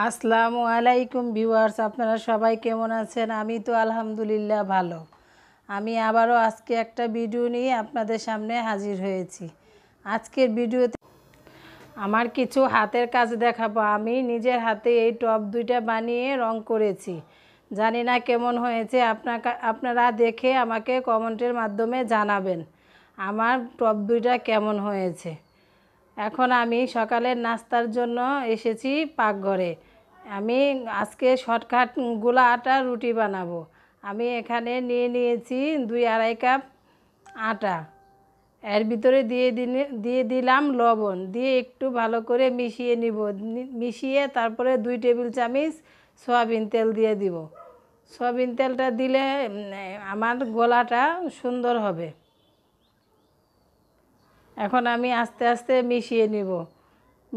আসসালামু আলাইকুম ভিউয়ার্স আপনারা সবাই কেমন আছেন আমি তো আলহামদুলিল্লাহ ভালো আমি আবারও আজকে একটা ভিডিও নিয়ে আপনাদের সামনে হাজির হয়েছি আজকের ভিডিওতে আমার কিছু হাতের কাজ দেখাবো আমি নিজের হাতে এই টপ দুইটা বানিয়ে রং করেছি জানি না কেমন হয়েছে আপনাকে আপনারা দেখে আমাকে কমেন্টের মাধ্যমে জানাবেন আমার টপ দুইটা কেমন হয়েছে এখন আমি সকালের নাস্তার জন্য এসেছি পাকঘরে আমি আজকে শর্টকাট গোলা আটা রুটি বানাবো আমি এখানে নিয়ে নিয়েছি দুই আড়াই কাপ আটা এর ভিতরে দিয়ে দিয়ে দিলাম লবণ দিয়ে একটু ভালো করে মিশিয়ে নিব মিশিয়ে তারপরে দুই টেবিল চামিচ সয়াবিন তেল দিয়ে দিব সয়াবিন তেলটা দিলে আমার গোলাটা সুন্দর হবে এখন আমি আস্তে আস্তে মিশিয়ে নিব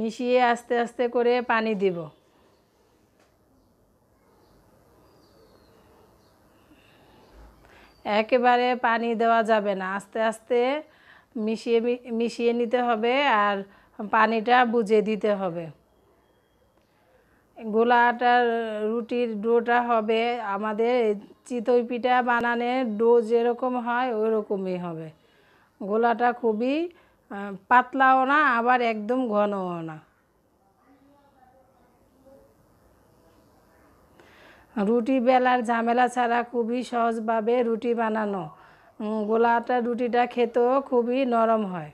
মিশিয়ে আস্তে আস্তে করে পানি দিব একেবারে পানি দেওয়া যাবে না আস্তে আস্তে মিশিয়ে মিশিয়ে নিতে হবে আর পানিটা বুঝে দিতে হবে গোলাটার রুটির ডোটা হবে আমাদের চিতই পিঠা বানানোর ডো যেরকম হয় ওই রকমই হবে গোলাটা খুবই পাতলাও না আবার একদম ঘনও না রুটি বেলার ঝামেলা ছাড়া খুবই সহজভাবে রুটি বানানো গোলাটা রুটিটা খেতেও খুবই নরম হয়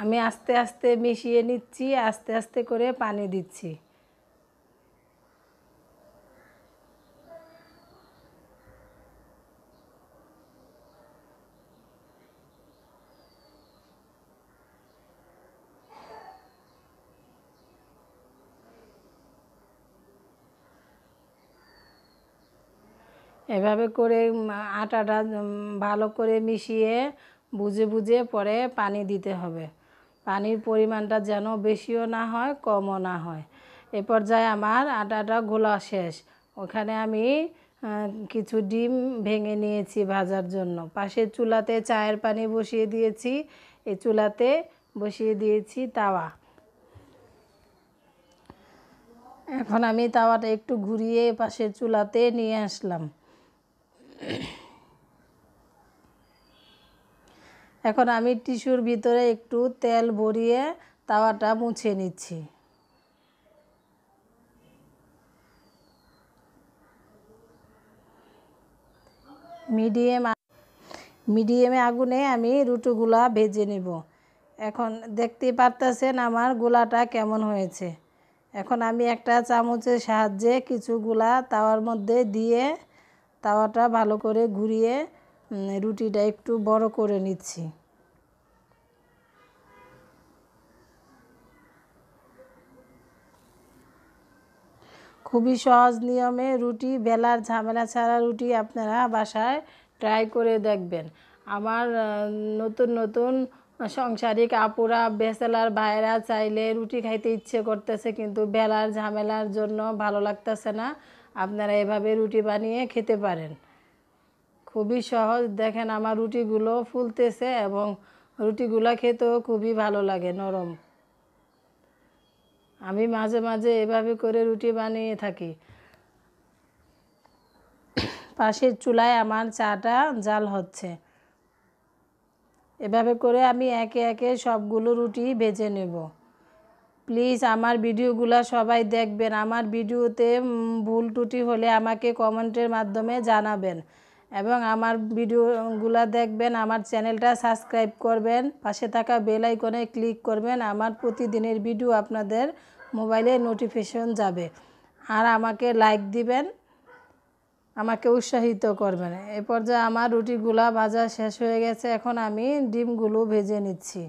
আমি আস্তে আস্তে মিশিয়ে নিচ্ছি আস্তে আস্তে করে পানি দিচ্ছি এভাবে করে আটাটা ভালো করে মিশিয়ে বুঝে বুঝে পরে পানি দিতে হবে পানির পরিমাণটা যেন বেশিও না হয় কমও না হয় এ পর্যায়ে আমার আটাটা গোলা শেষ ওখানে আমি কিছু ডিম ভেঙে নিয়েছি ভাজার জন্য পাশে চুলাতে চায়ের পানি বসিয়ে দিয়েছি এই চুলাতে বসিয়ে দিয়েছি তাওয়া এখন আমি তাওয়াটা একটু ঘুরিয়ে পাশের চুলাতে নিয়ে আসলাম এখন আমি টিস্যুর ভিতরে একটু তেল ভরিয়ে তাওয়াটা মুছে নিচ্ছি মিডিয়াম মিডিয়ামে আগুনে আমি রুটুগুলা ভেজে নেব এখন দেখতে পারতেছেন আমার গোলাটা কেমন হয়েছে এখন আমি একটা চামচের সাহায্যে কিছু গুলা তাওয়ার মধ্যে দিয়ে তাওয়াটা ভালো করে ঘুরিয়ে রুটিটা একটু বড় করে নিচ্ছি খুবই সহজ নিয়মে রুটি বেলার ঝামেলা ছাড়া রুটি আপনারা বাসায় ট্রাই করে দেখবেন আমার নতুন নতুন সংসারিক আপুরা বেসেলার ভাইরা চাইলে রুটি খাইতে ইচ্ছে করতেছে কিন্তু বেলার ঝামেলার জন্য ভালো লাগতেছে না আপনারা এভাবে রুটি বানিয়ে খেতে পারেন খুবই সহজ দেখেন আমার রুটিগুলো ফুলতেছে এবং রুটিগুলো খেতেও খুবই ভালো লাগে নরম আমি মাঝে মাঝে এভাবে করে রুটি বানিয়ে থাকি পাশের চুলায় আমার চাটা জাল হচ্ছে এভাবে করে আমি একে একে সবগুলো রুটি ভেজে নেব প্লিজ আমার ভিডিওগুলো সবাই দেখবেন আমার ভিডিওতে ভুল টুটি হলে আমাকে কমেন্টের মাধ্যমে জানাবেন এবং আমার ভিডিওগুলো দেখবেন আমার চ্যানেলটা সাবস্ক্রাইব করবেন পাশে থাকা বেল আইকনে ক্লিক করবেন আমার প্রতিদিনের ভিডিও আপনাদের মোবাইলে নোটিফিকেশন যাবে আর আমাকে লাইক দিবেন আমাকে উৎসাহিত করবেন এ পর্যায়ে আমার রুটিগুলো ভাজা শেষ হয়ে গেছে এখন আমি ডিমগুলো ভেজে নিচ্ছি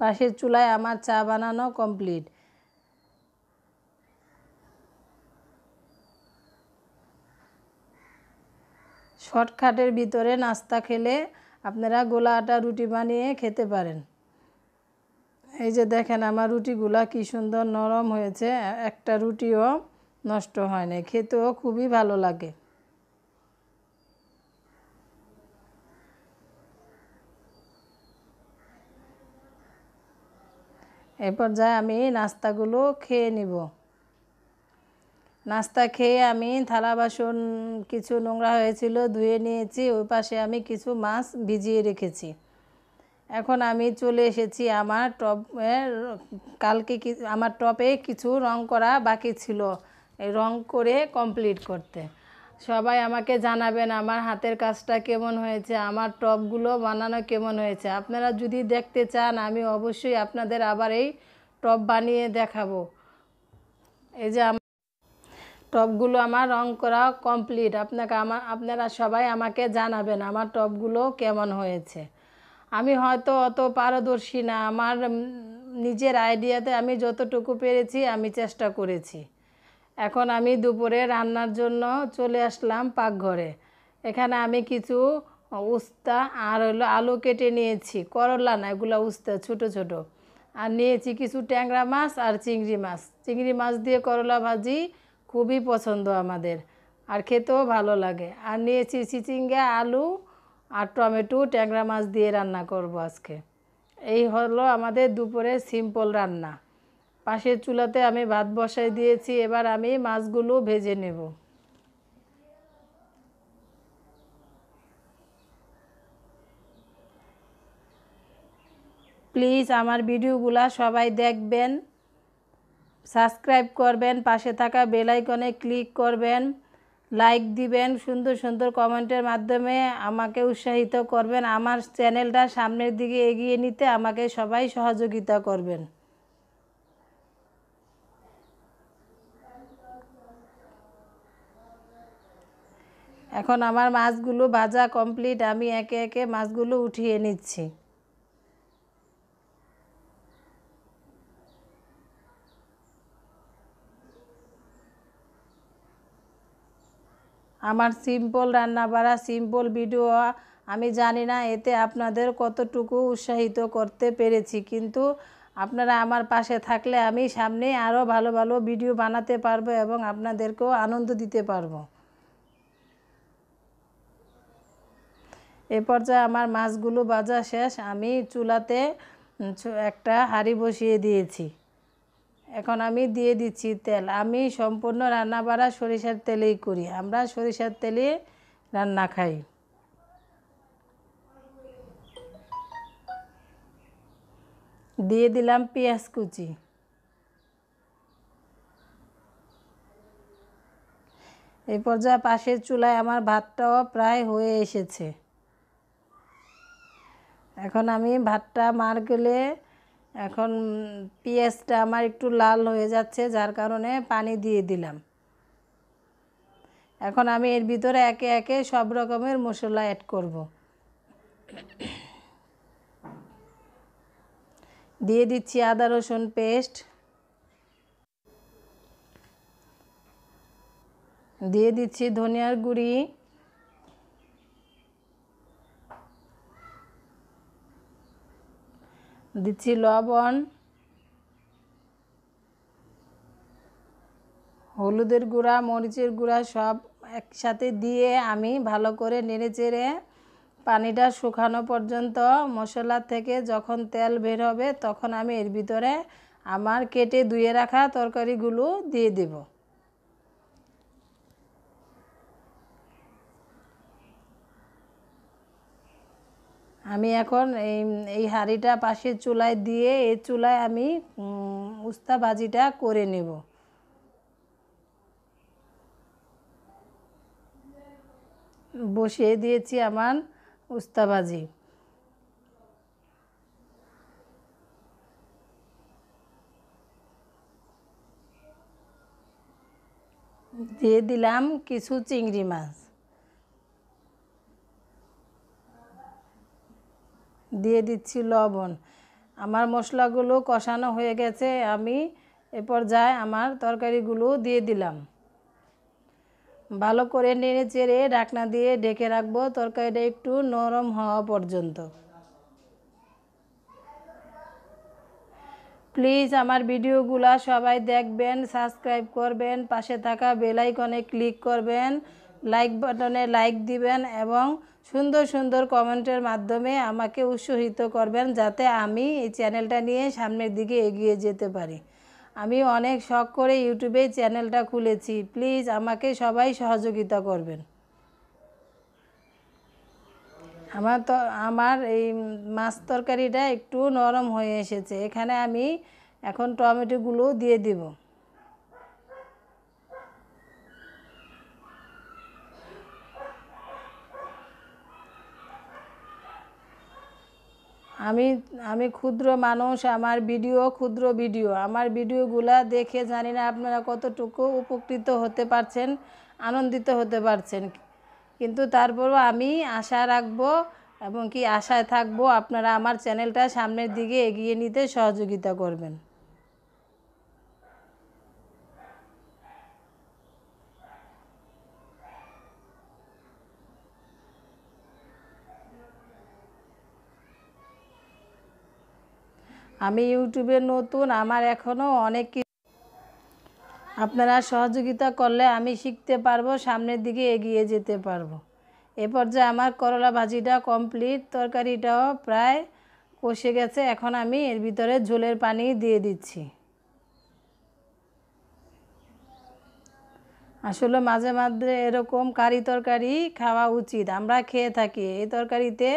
পাশের চুলায় আমার চা বানানো কমপ্লিট শর্টকাটের ভিতরে নাস্তা খেলে আপনারা গোলা আটা রুটি বানিয়ে খেতে পারেন এই যে দেখেন আমার রুটিগুলা কি সুন্দর নরম হয়েছে একটা রুটিও নষ্ট হয় না খেতেও খুবই ভালো লাগে এরপর যায় আমি নাস্তাগুলো খেয়ে নিব নাস্তা খেয়ে আমি থালা বাসন কিছু নোংরা হয়েছিল ধুয়ে নিয়েছি ওই পাশে আমি কিছু মাছ ভিজিয়ে রেখেছি এখন আমি চলে এসেছি আমার টপে কালকে কি আমার টপে কিছু রং করা বাকি ছিল রং করে কমপ্লিট করতে সবাই আমাকে জানাবেন আমার হাতের কাজটা কেমন হয়েছে আমার টপগুলো বানানো কেমন হয়েছে আপনারা যদি দেখতে চান আমি অবশ্যই আপনাদের আবার এই টপ বানিয়ে দেখাবো এই যে টপগুলো আমার রং করা কমপ্লিট আপনাকে আমার আপনারা সবাই আমাকে জানাবেন আমার টপগুলো কেমন হয়েছে আমি হয়তো অত পারদর্শী না আমার নিজের আইডিয়াতে আমি যতটুকু পেরেছি আমি চেষ্টা করেছি এখন আমি দুপুরে রান্নার জন্য চলে আসলাম পাকঘরে এখানে আমি কিছু উস্তা আর হলো আলু কেটে নিয়েছি করলা না এগুলো উস্তা ছোট ছোট আর নিয়েছি কিছু ট্যাংরা মাছ আর চিংড়ি মাছ চিংড়ি মাছ দিয়ে করলা ভাজি খুবই পছন্দ আমাদের আর খেতেও ভালো লাগে আর নিয়েছি চিচিঙ্গা আলু আর টমেটো ট্যাংরা মাছ দিয়ে রান্না করব আজকে এই হলো আমাদের দুপুরে সিম্পল রান্না পাশের চুলাতে আমি ভাত বসাই দিয়েছি এবার আমি মাছগুলো ভেজে নেব প্লিজ আমার ভিডিওগুলা সবাই দেখবেন সাবস্ক্রাইব করবেন পাশে থাকা বেলাইকনে ক্লিক করবেন লাইক দিবেন সুন্দর সুন্দর কমেন্টের মাধ্যমে আমাকে উৎসাহিত করবেন আমার চ্যানেলটা সামনের দিকে এগিয়ে নিতে আমাকে সবাই সহযোগিতা করবেন এখন আমার মাছগুলো ভাজা কমপ্লিট আমি একে একে মাছগুলো উঠিয়ে নিচ্ছি আমার সিম্পল রান্নাবাড়া সিম্পল ভিডিও আমি জানি না এতে আপনাদের কতটুকু উৎসাহিত করতে পেরেছি কিন্তু আপনারা আমার পাশে থাকলে আমি সামনে আরও ভালো ভালো ভিডিও বানাতে পারবো এবং আপনাদেরকেও আনন্দ দিতে পারবো এ পর্যায়ে আমার মাছগুলো বাজা শেষ আমি চুলাতে একটা হাঁড়ি বসিয়ে দিয়েছি এখন আমি দিয়ে দিচ্ছি তেল আমি সম্পূর্ণ রান্না বাড়া সরিষার তেলেই করি আমরা সরিষার তেলে রান্না খাই দিয়ে দিলাম পেঁয়াজ কুচি এই পর্যায়ে পাশের চুলায় আমার ভাতটাও প্রায় হয়ে এসেছে এখন আমি ভাতটা মার গেলে এখন পেঁয়াজটা আমার একটু লাল হয়ে যাচ্ছে যার কারণে পানি দিয়ে দিলাম এখন আমি এর ভিতরে একে একে সব রকমের মশলা অ্যাড করব দিয়ে দিচ্ছি আদা রসুন পেস্ট দিয়ে দিচ্ছি ধনিয়ার গুঁড়ি দিচ্ছি লবণ হলুদের গুঁড়া মরিচের গুঁড়া সব একসাথে দিয়ে আমি ভালো করে নেড়ে চেড়ে পানিটা শুকানো পর্যন্ত মশলা থেকে যখন তেল বের হবে তখন আমি এর ভিতরে আমার কেটে ধুয়ে রাখা তরকারিগুলো দিয়ে দেবো আমি এখন এই এই হাঁড়িটা পাশের চুলায় দিয়ে এই চুলায় আমি উস্তা ভাজিটা করে নেব বসিয়ে দিয়েছি আমার উস্তা ভাজি দিয়ে দিলাম কিছু চিংড়ি মাছ দিয়ে দিচ্ছি লবণ আমার মশলাগুলো কষানো হয়ে গেছে আমি এ পর্যায়ে আমার তরকারিগুলো দিয়ে দিলাম ভালো করে নেড়ে চেড়ে ডাকনা দিয়ে ঢেকে রাখবো তরকারিটা একটু নরম হওয়া পর্যন্ত প্লিজ আমার ভিডিওগুলা সবাই দেখবেন সাবস্ক্রাইব করবেন পাশে থাকা বেলাইকনে ক্লিক করবেন লাইক বাটনে লাইক দিবেন এবং সুন্দর সুন্দর কমেন্টের মাধ্যমে আমাকে উৎসাহিত করবেন যাতে আমি এই চ্যানেলটা নিয়ে সামনের দিকে এগিয়ে যেতে পারি আমি অনেক শখ করে ইউটিউবে চ্যানেলটা খুলেছি প্লিজ আমাকে সবাই সহযোগিতা করবেন আমার তো আমার এই মাছ তরকারিটা একটু নরম হয়ে এসেছে এখানে আমি এখন টমেটোগুলো দিয়ে দেবো আমি আমি ক্ষুদ্র মানুষ আমার ভিডিও ক্ষুদ্র ভিডিও আমার ভিডিওগুলা দেখে জানি না আপনারা কতটুকু উপকৃত হতে পারছেন আনন্দিত হতে পারছেন কিন্তু তারপরও আমি আশা রাখবো এবং কি আশায় থাকবো আপনারা আমার চ্যানেলটা সামনের দিকে এগিয়ে নিতে সহযোগিতা করবেন আমি ইউটিউবে নতুন আমার এখনও অনেক আপনারা সহযোগিতা করলে আমি শিখতে পারবো সামনের দিকে এগিয়ে যেতে পারবো এ পর্যায়ে আমার করলা ভাজিটা কমপ্লিট তরকারিটাও প্রায় কষে গেছে এখন আমি এর ভিতরে ঝোলের পানি দিয়ে দিচ্ছি আসলে মাঝে মাঝে এরকম কারি তরকারি খাওয়া উচিত আমরা খেয়ে থাকি এই তরকারিতে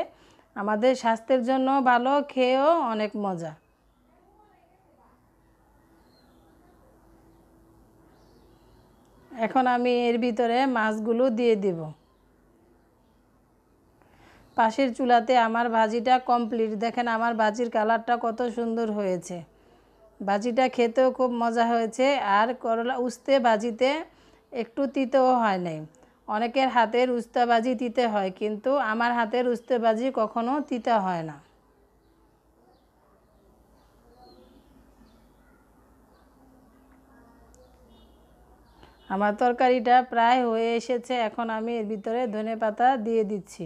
আমাদের স্বাস্থ্যের জন্য ভালো খেয়েও অনেক মজা এখন আমি এর ভিতরে মাছগুলো দিয়ে দিব পাশের চুলাতে আমার ভাজিটা কমপ্লিট দেখেন আমার ভাজির কালারটা কত সুন্দর হয়েছে ভাজিটা খেতেও খুব মজা হয়েছে আর করলা উস্তে ভাজিতে একটু তিতেও হয় নাই অনেকের হাতের উস্তা ভাজি তিতে হয় কিন্তু আমার হাতের উস্তে ভাজি কখনো তিতা হয় না আমার তরকারিটা প্রায় হয়ে এসেছে এখন আমি এর ভিতরে ধনে পাতা দিয়ে দিচ্ছি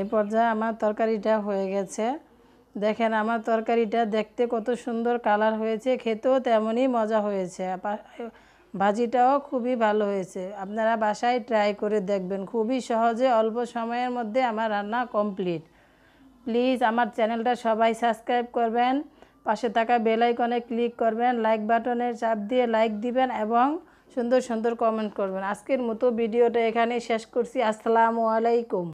এ পর্যায়ে আমার তরকারিটা হয়ে গেছে দেখেন আমার তরকারিটা দেখতে কত সুন্দর কালার হয়েছে খেতেও তেমনই মজা হয়েছে ভাজিটাও খুবই ভালো হয়েছে আপনারা বাসায় ট্রাই করে দেখবেন খুবই সহজে অল্প সময়ের মধ্যে আমার রান্না কমপ্লিট প্লিজ আমার চ্যানেলটা সবাই সাবস্ক্রাইব করবেন পাশে থাকা বেলাইকনে ক্লিক করবেন লাইক বাটনে চাপ দিয়ে লাইক দিবেন এবং সুন্দর সুন্দর কমেন্ট করবেন আজকের মতো ভিডিওটা এখানে শেষ করছি আসসালামু আলাইকুম